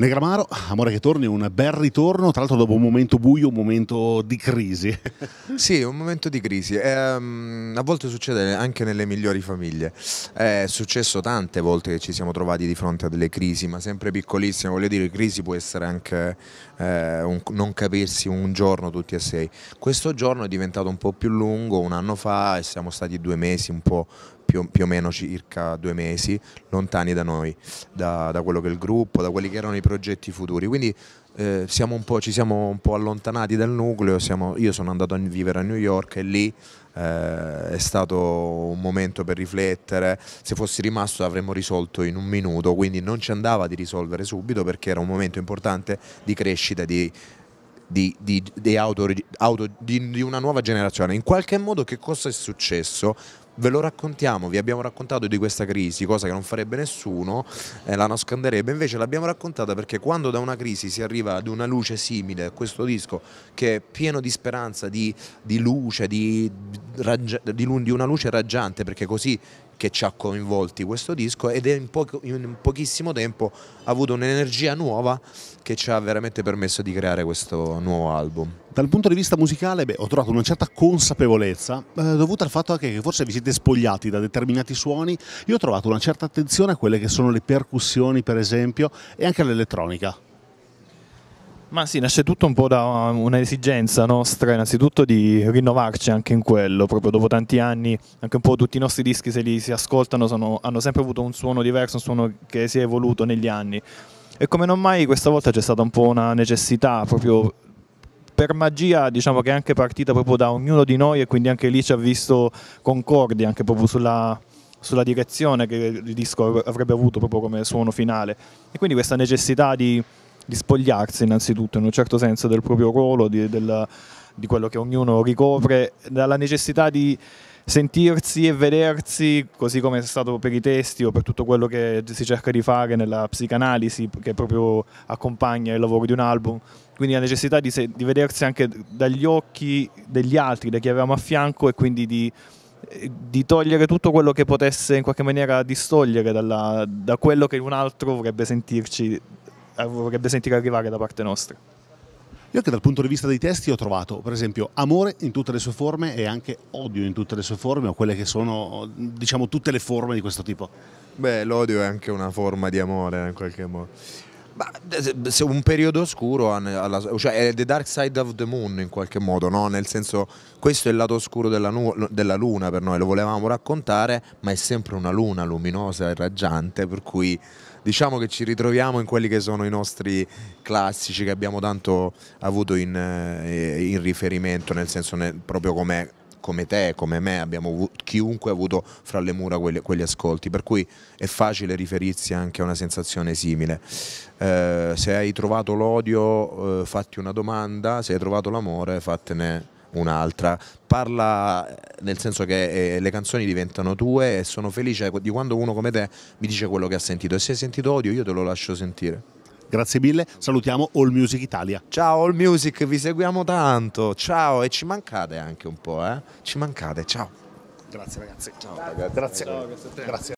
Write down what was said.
Negramaro, amore che torni, un bel ritorno, tra l'altro dopo un momento buio, un momento di crisi. sì, un momento di crisi. Ehm, a volte succede anche nelle migliori famiglie. È successo tante volte che ci siamo trovati di fronte a delle crisi, ma sempre piccolissime. Voglio dire, crisi può essere anche eh, un, non capirsi un giorno tutti e sei. Questo giorno è diventato un po' più lungo, un anno fa, e siamo stati due mesi un po' più, più, o meno circa due mesi, lontani da noi, da, da, quello che è il gruppo, da quelli che erano i progetti futuri. Quindi eh, siamo ci siamo un po' allontanati dal nucleo, siamo, io sono andato a vivere a New York e lì eh, è stato un momento per riflettere, se fossi rimasto avremmo risolto in un minuto, quindi non ci andava di risolvere subito perché era un momento importante di crescita, di di, di, di, auto, auto, di, una nuova generazione. In qualche modo che cosa è successo? ve lo raccontiamo, vi abbiamo raccontato di questa crisi, cosa che non farebbe nessuno, eh, la nasconderebbe, invece l'abbiamo raccontata perché quando da una crisi si arriva ad una luce simile a questo disco che è pieno di speranza, di, di luce, di, di, di una luce raggiante, perché così che ci ha coinvolti questo disco ed in, poco, in, pochissimo tempo ha avuto un'energia nuova che ci ha veramente permesso di creare questo nuovo album. Dal punto di vista musicale beh, ho trovato una certa consapevolezza eh, dovuta al fatto che forse vi siete spogliati da determinati suoni. Io ho trovato una certa attenzione a quelle che sono le percussioni, per esempio, e anche all'elettronica. Ma sì, nasce tutto un po' da um, un'esigenza nostra, innanzitutto di rinnovarci anche in quello, proprio dopo tanti anni, anche un po' tutti i nostri dischi se li si ascoltano sono, hanno sempre avuto un suono diverso, un suono che si è evoluto negli anni. E come non mai questa volta c'è stata un po' una necessità proprio per magia diciamo che è anche partita proprio da ognuno di noi e quindi anche lì ci ha visto concordi anche proprio sulla, sulla direzione che il disco avrebbe avuto proprio come suono finale e quindi questa necessità di, di spogliarsi innanzitutto in un certo senso del proprio ruolo, di, della, di quello che ognuno ricopre, dalla necessità di sentirsi e vedersi, così come è stato per i testi o per tutto quello che si cerca di fare nella psicanalisi che proprio accompagna il lavoro di un album. Quindi la necessità di, se, di vedersi anche dagli occhi degli altri, da chi avevamo a fianco e quindi di, di togliere tutto quello che potesse in qualche maniera distogliere dalla, da quello che un altro vorrebbe, sentirci, eh, vorrebbe sentire arrivare da parte nostra. Io anche dal punto di vista dei testi ho trovato, per esempio, amore in tutte le sue forme e anche odio in tutte le sue forme, o quelle che sono, diciamo, tutte le forme di questo tipo. Beh, l'odio è anche una forma di amore, in qualche modo un periodo oscuro, cioè è The Dark Side of the Moon in qualche modo, no? nel senso questo è il lato oscuro della, della, luna per noi, lo volevamo raccontare, ma è sempre una luna luminosa e raggiante, per cui diciamo che ci ritroviamo in quelli che sono i nostri classici che abbiamo tanto avuto in, eh, in riferimento, nel senso nel, proprio come come te, come me, abbiamo avuto, chiunque ha avuto fra le mura quelli, quegli ascolti, per cui è facile riferirsi anche a una sensazione simile. Eh, se hai trovato l'odio eh, fatti una domanda, se hai trovato l'amore fattene un'altra. Parla eh, nel senso che eh, le canzoni diventano tue e sono felice di quando uno come te mi dice quello che ha sentito e se hai sentito odio io te lo lascio sentire. Grazie mille, salutiamo All Music Italia. Ciao All Music, vi seguiamo tanto, ciao e ci mancate anche un po', eh? Ci mancate, ciao. Grazie ragazzi. Ciao, ragazzi. Grazie. Ciao, grazie. grazie.